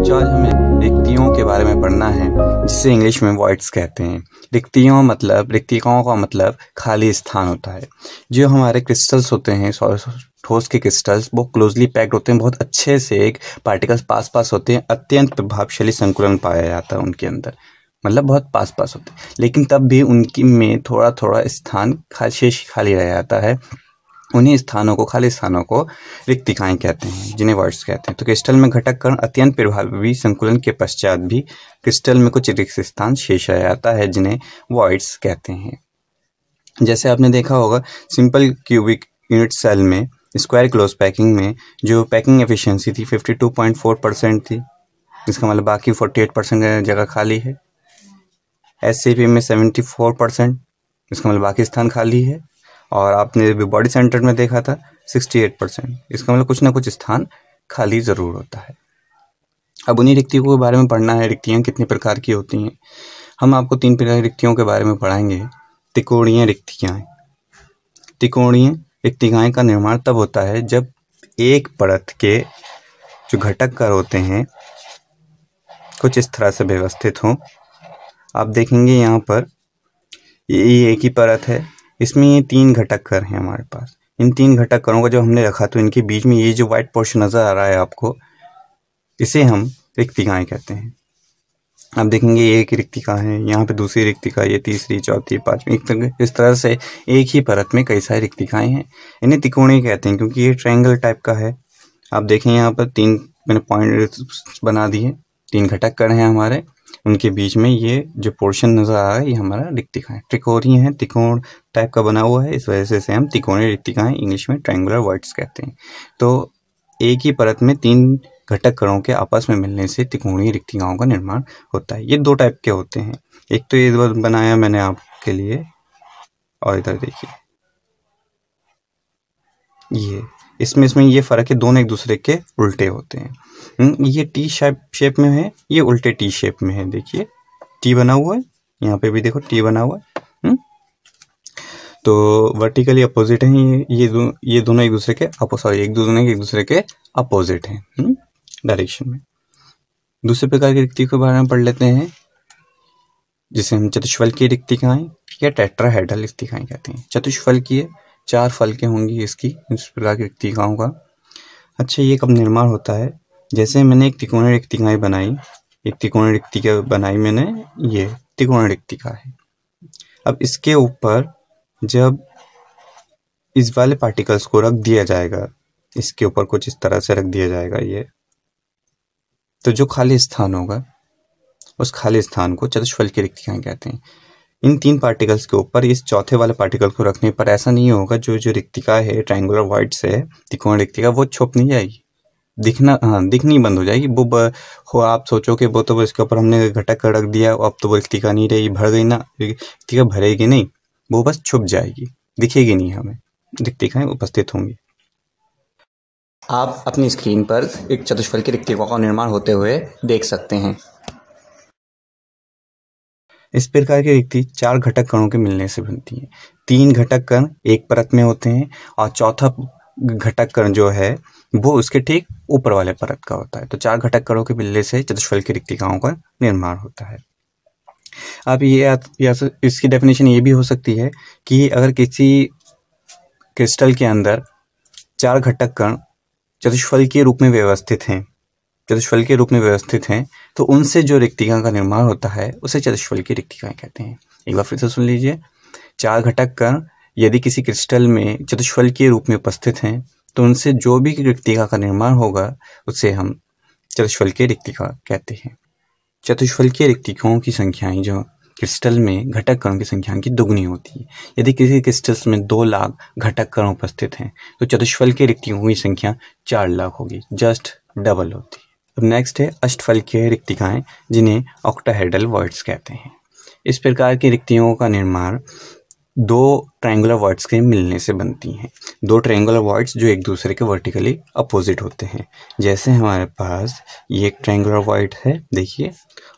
बच्चों आज हमें रिक्तियों के बारे में पढ़ना है जिसे इंग्लिश में वर्ड्स कहते हैं रिक्तियों मतलब रिक्तिकाओं का मतलब खाली स्थान होता है जो हमारे क्रिस्टल्स होते हैं ठोस के क्रिस्टल्स बहुत क्लोजली पैक्ड होते हैं बहुत अच्छे से एक पार्टिकल्स पास पास होते हैं अत्यंत प्रभावशाली संकुलन पाया जाता है उनके अंदर मतलब बहुत पास पास होते हैं लेकिन तब भी उनकी में थोड़ा थोड़ा स्थान खाली रह जाता है उन्हीं स्थानों को खाली स्थानों को रिक्तिकाएं कहते हैं जिन्हें वर्ड्स कहते हैं तो क्रिस्टल में घटक कर्ण अत्यंत प्रभावी संकुलन के पश्चात भी क्रिस्टल में कुछ रिक्त स्थान शेष आ जाता है जिन्हें वर्ड्स कहते हैं जैसे आपने देखा होगा सिंपल क्यूबिक यूनिट सेल में स्क्वायर क्लोज पैकिंग में जो पैकिंग एफिशिएंसी थी 52.4 परसेंट थी इसका मतलब बाकी 48 परसेंट जगह खाली है एस में 74 परसेंट इसका मतलब बाकी स्थान खाली है और आपने बॉडी सेंटर में देखा था 68 परसेंट इसका मतलब कुछ ना कुछ स्थान खाली ज़रूर होता है अब उन्हीं रिक्तियों के बारे में पढ़ना है रिक्तियाँ कितने प्रकार की होती हैं हम आपको तीन प्रकार की रिक्तियों के बारे में पढ़ाएंगे तिकोणीय रिक्तियाँ तिकोणीय रिक्तिकाएँ का निर्माण तब होता है जब एक परत के जो घटक कर होते हैं कुछ इस तरह से व्यवस्थित हों आप देखेंगे यहाँ पर ये एक ही परत है इसमें ये तीन घटक कर हैं हमारे पास इन तीन घटक करों का जो हमने रखा तो इनके बीच में ये जो व्हाइट पोर्शन नज़र आ रहा है आपको इसे हम रिक्तिकाएँ कहते हैं आप देखेंगे ये एक रिक्तिका है यहाँ पे दूसरी रिक्तिका ये तीसरी चौथी पांचवी एक तक इस तरह से एक ही परत में कई सारी रिक्तिकाएं हैं इन्हें तिकोणी कहते हैं क्योंकि ये ट्रायंगल टाइप का है आप देखें यहाँ पर तीन मैंने पॉइंट बना दिए तीन घटक कण हैं हमारे उनके बीच में ये जो पोर्शन नज़र आ रहा है ये हमारा रिक्तिका है त्रिकोणीय है त्रिकोण टाइप का बना हुआ है इस वजह से इसे हम त्रिकोणीय रिक्तिकाएं इंग्लिश में ट्रायंगुलर वर्ड्स कहते हैं तो एक ही परत में तीन घटक कणों के आपस में मिलने से त्रिकोणीय रिक्तिकाओं का निर्माण होता है ये दो टाइप के होते हैं एक तो ये बनाया मैंने आपके लिए और इधर देखिए ये इसमें इसमें ये फ़र्क है दोनों एक दूसरे के उल्टे होते हैं हम्म, ये टी शेप शेप में है ये उल्टे टी शेप में है देखिए टी बना हुआ है यहाँ पे भी देखो टी बना हुआ है हम्म। तो वर्टिकली अपोजिट हैं ये ये दो, ये दोनों एक दूसरे के अपो सॉरी एक दोनों एक दूसरे के अपोजिट हैं डायरेक्शन हम्म, में दूसरे प्रकार की रिक्ति के बारे में पढ़ लेते हैं जिसे हम चतुष्फल की रिक्ति कहाएं या टेट्राहेड्रल रिक्ति कहाएं कहते हैं चतुष्फल की है चार फल के होंगी इसकी इस प्रकार की रिक्तिकाओं का अच्छा ये कब निर्माण होता है जैसे मैंने एक तिकोणी रिक्तिकाएँ बनाई एक तिकोणी रिक्तिका बनाई मैंने ये त्रिकोण रिक्तिका है अब इसके ऊपर जब इस वाले पार्टिकल्स को रख दिया जाएगा इसके ऊपर कुछ इस तरह से रख दिया जाएगा ये तो जो खाली स्थान होगा उस खाली स्थान को चतुष्फल की रिक्तियाँ कहते हैं इन तीन पार्टिकल्स के ऊपर इस चौथे वाले पार्टिकल को रखने पर ऐसा नहीं होगा जो जो रिक्तिका है ट्रायंगुलर वाइट से तिकोण रिक्तिका वो छुप नहीं जाएगी दिखना हाँ दिखनी बंद हो जाएगी वो हो आप सोचो कि वो तो वो इसके ऊपर हमने घटक रख दिया अब तो वो टिका नहीं रही भर गई ना टिका भरेगी नहीं वो बस छुप जाएगी दिखेगी नहीं हमें रिक्तिकाएँ उपस्थित होंगी आप अपनी स्क्रीन पर एक चतुष्फल की रिक्तिका का निर्माण होते हुए देख सकते हैं इस प्रकार की रिक्ति चार घटक कणों के मिलने से बनती है तीन घटक कण एक परत में होते हैं और चौथा घटक कण जो है वो उसके ठीक ऊपर वाले परत का होता है तो चार घटक कणों के मिलने से चतुष्फल की रिक्तिकाओं का निर्माण होता है आप ये या, या तो इसकी डेफिनेशन ये भी हो सकती है कि अगर किसी क्रिस्टल के अंदर चार घटक कण चतुष्फल के रूप में व्यवस्थित हैं चतुष्फल के रूप में व्यवस्थित हैं तो उनसे जो रिक्तिका का निर्माण होता है उसे चतुष्फल की रिक्तिकाएँ कहते हैं एक बार फिर से सुन लीजिए चार घटक कण यदि किसी क्रिस्टल में चतुष्फल के रूप में उपस्थित हैं तो उनसे जो भी रिक्तिका का निर्माण होगा उसे हम चतुष्फल के रिक्तिका कहते हैं चतुष्फल के रिक्तिकाओं की संख्याएं जो क्रिस्टल में घटक कणों की संख्या की दुगनी होती है यदि किसी क्रिस्टल्स में दो लाख घटक कण उपस्थित हैं तो चतुष्फल के रिक्तिकों की संख्या चार लाख होगी जस्ट डबल होती है अब नेक्स्ट है अष्टफल के रिक्तिकाएँ जिन्हें ऑक्टाहेडल वर्ड्स कहते हैं इस प्रकार की रिक्तियों का निर्माण दो ट्रायंगुलर वर्ड्स के मिलने से बनती हैं दो ट्रायंगुलर वर्ड्स जो एक दूसरे के वर्टिकली अपोजिट होते हैं जैसे हमारे पास ये एक ट्रायंगुलर वर्ड है देखिए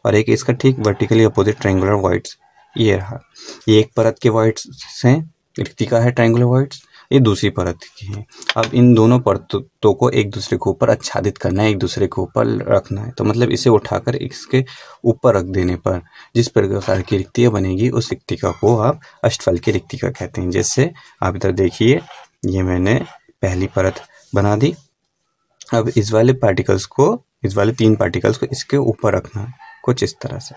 और एक इसका ठीक वर्टिकली अपोजिट ट्रायंगुलर वर्ड्स ये रहा ये एक परत के वर्ड्स हैं रिक्तिका है ट्रायंगुलर वर्ड्स ये दूसरी परत की है अब इन दोनों परतों को एक दूसरे के ऊपर आच्छादित करना है एक दूसरे के ऊपर रखना है तो मतलब इसे उठाकर इसके ऊपर रख देने पर जिस प्रकार की रिक्तियाँ बनेगी उस रिक्तिका को आप अष्टफल की रिक्तिका कहते हैं जैसे आप इधर देखिए ये मैंने पहली परत बना दी अब इस वाले पार्टिकल्स को इस वाले तीन पार्टिकल्स को इसके ऊपर रखना है कुछ इस तरह से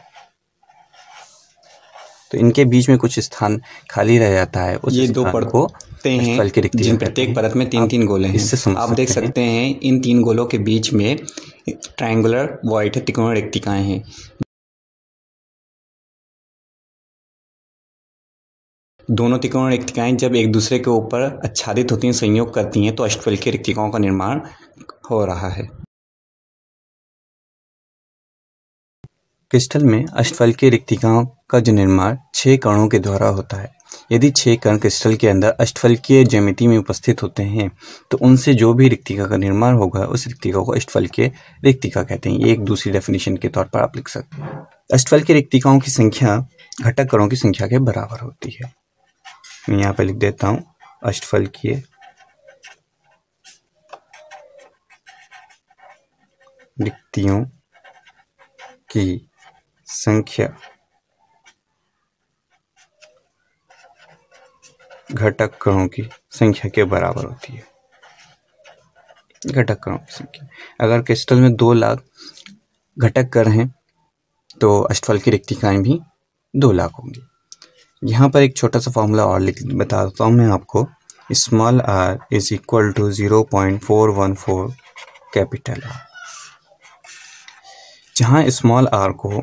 तो इनके बीच में कुछ स्थान खाली रह जाता है उस ये दो पर को सकते हैं जिन प्रत्येक परत में तीन तीन गोले हैं आप देख सकते हैं इन तीन गोलों के बीच में ट्रायंगुलर वॉइड त्रिकोण रिक्तिकाएं हैं दोनों त्रिकोण रिक्तिकाएं जब एक दूसरे के ऊपर आच्छादित होती हैं संयोग करती हैं तो अष्टफल की रिक्तिकाओं का निर्माण हो रहा है क्रिस्टल में अष्टफल की रिक्तिकाओं का जो निर्माण छह कणों के द्वारा होता है यदि छह कण क्रिस्टल के अंदर अष्टफलकीय ज्यामिति में उपस्थित होते हैं तो उनसे जो भी रिक्तिका का निर्माण होगा उस रिक्तिका को अष्टफलकीय रिक्तिका कहते हैं एक दूसरी डेफिनेशन के तौर पर आप लिख सकते हैं अष्टफलकीय रिक्तिकाओं की संख्या घटक कणों की संख्या के बराबर होती है मैं यहाँ पर लिख देता हूँ अष्टफलकीय रिक्तियों की संख्या घटक कणों की संख्या के बराबर होती है घटक कणों की संख्या अगर क्रिस्टल में दो लाख घटक कण हैं तो अष्टफल की रिक्तिकाएँ भी दो लाख होंगी यहाँ पर एक छोटा सा फॉर्मूला और लिख बता देता हूँ मैं आपको small R is equal to zero point four one four capital R जहाँ स्मॉल आर को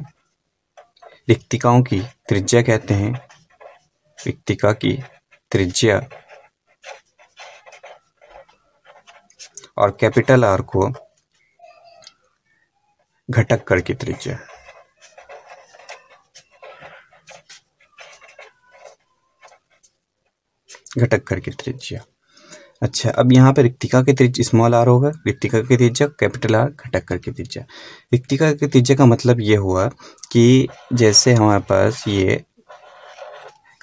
रिक्तिकाओं की त्रिज्या कहते हैं रिक्तिका की त्रिज्या और कैपिटल आर को घटक कर की त्रिज्या घटक कर की त्रिज्या अच्छा अब यहाँ पे रिक्तिका की त्रिज स्मॉल आर होगा रिक्तिका की त्रिज्या कैपिटल आर घटक के त्रिज्या रिक्तिका की त्रिज्या का मतलब ये हुआ कि जैसे हमारे पास ये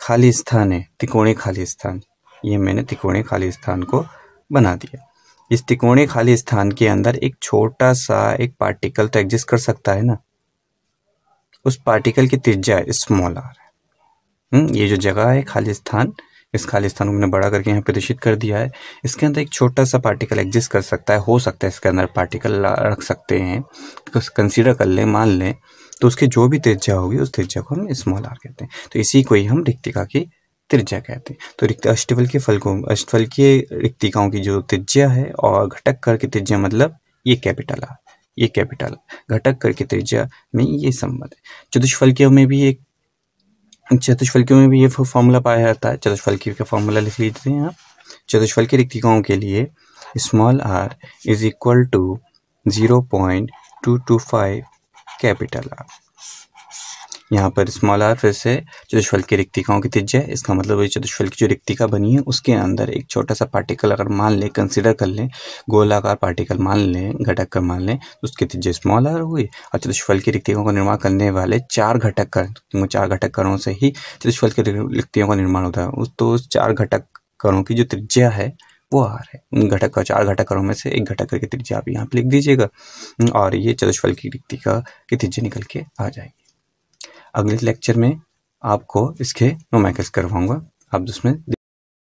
खाली स्थान है तिकोणे खाली स्थान ये मैंने तिकोणे खाली स्थान को बना दिया इस तिकोणे खाली स्थान के अंदर एक छोटा सा एक पार्टिकल तो एग्जिस्ट कर सकता है ना उस पार्टिकल की त्रिज्या स्मॉल आर है हम्म, ये जो जगह है खाली स्थान इस खाली स्थान को बड़ा करके यहाँ प्रदर्शित कर दिया है इसके अंदर एक छोटा सा पार्टिकल एग्जिस्ट कर सकता है हो सकता है इसके अंदर पार्टिकल रख सकते हैं कंसिडर कर लें मान लें तो उसकी जो भी त्रिज्या होगी उस त्रिज्या को हम स्मॉल आर कहते हैं तो इसी को ही हम रिक्तिका की त्रिज्या कहते हैं तो रिक्त अष्टफल के फल को अष्टफल के रिक्तिकाओं की जो त्रिज्या है और घटक कर की त्रिज्या मतलब ये कैपिटल आर ये कैपिटल घटक करके त्रिज्या में ये संबंध है चतुष्फलकियों में भी एक अच्छा, चतुष्फलकियों में भी ये फॉर्मूला पाया जाता है चतुष्फलकी का फॉर्मूला लिख लीजिए आप की रिक्तिकाओं के लिए small R is equal to zero point two two five capital R यहाँ पर स्मॉल आर फिर से चतुष्फल की रिक्तिकाओं की है इसका मतलब चतुष्फल की जो रिक्तिका बनी है उसके अंदर एक छोटा सा पार्टिकल अगर मान लें कंसिडर कर लें गोलाकार पार्टिकल मान लें घटक कर मान लें तो उसकी त्रिज्या स्मॉल आर हुई और चतुष्फल की रिक्तिकाओं का निर्माण करने वाले चार घटक कर तो चार घटक करों से ही चतुष्फल की रिक्तियों का निर्माण होता है उस तो उस चार घटक करों की जो त्रिज्या है वो आर है उन घटक का चार घटक करों में से एक घटक करके त्रिज्या आप यहाँ पर लिख दीजिएगा और ये चतुष्फल की रिक्तिका की त्रिज्या निकल के आ जाएगी अगले लेक्चर में आपको इसके नोमैकस करवाऊंगा आप उसमें